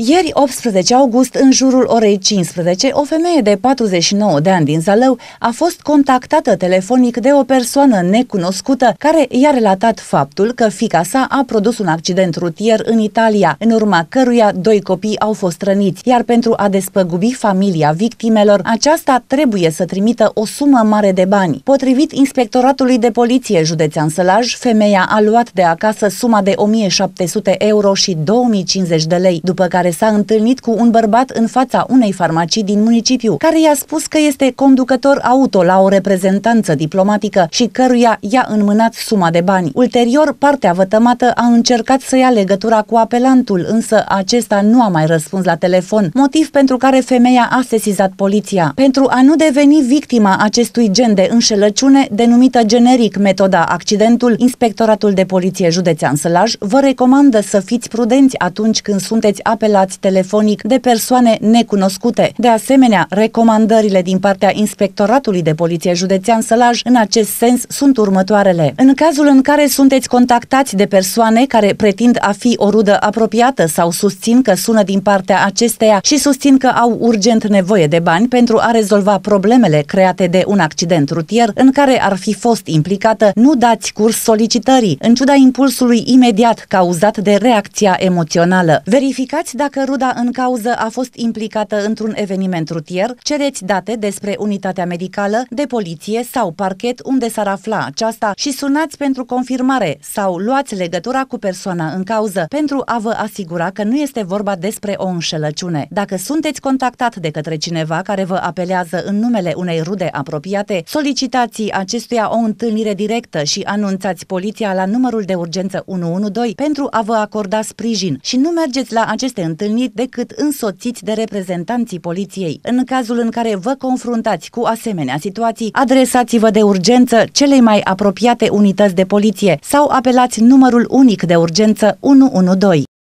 Ieri, 18 august, în jurul orei 15, o femeie de 49 de ani din Zalău a fost contactată telefonic de o persoană necunoscută care i-a relatat faptul că fica sa a produs un accident rutier în Italia, în urma căruia doi copii au fost răniți, iar pentru a despăgubi familia victimelor, aceasta trebuie să trimită o sumă mare de bani. Potrivit Inspectoratului de Poliție Județean Sălaj, femeia a luat de acasă suma de 1700 euro și 2050 de lei, după care care s-a întâlnit cu un bărbat în fața unei farmacii din municipiu, care i-a spus că este conducător auto la o reprezentanță diplomatică și căruia i-a înmânat suma de bani. Ulterior, partea vătămată a încercat să ia legătura cu apelantul, însă acesta nu a mai răspuns la telefon, motiv pentru care femeia a sesizat poliția. Pentru a nu deveni victima acestui gen de înșelăciune, denumită generic metoda accidentul, Inspectoratul de Poliție Județean Sălaj vă recomandă să fiți prudenți atunci când sunteți apelat apelat telefonic de persoane necunoscute. De asemenea, recomandările din partea Inspectoratului de Poliție Județean Sălaj în acest sens sunt următoarele. În cazul în care sunteți contactați de persoane care pretind a fi o rudă apropiată sau susțin că sună din partea acesteia și susțin că au urgent nevoie de bani pentru a rezolva problemele create de un accident rutier în care ar fi fost implicată, nu dați curs solicitării, în ciuda impulsului imediat cauzat de reacția emoțională. Verificați dacă dacă ruda în cauză a fost implicată într-un eveniment rutier, cereți date despre unitatea medicală, de poliție sau parchet unde s-ar afla aceasta și sunați pentru confirmare sau luați legătura cu persoana în cauză pentru a vă asigura că nu este vorba despre o înșelăciune. Dacă sunteți contactat de către cineva care vă apelează în numele unei rude apropiate, solicitați acestuia o întâlnire directă și anunțați poliția la numărul de urgență 112 pentru a vă acorda sprijin și nu mergeți la aceste întâlniri întâlnit decât însoțiți de reprezentanții poliției. În cazul în care vă confruntați cu asemenea situații, adresați-vă de urgență celei mai apropiate unități de poliție sau apelați numărul unic de urgență 112.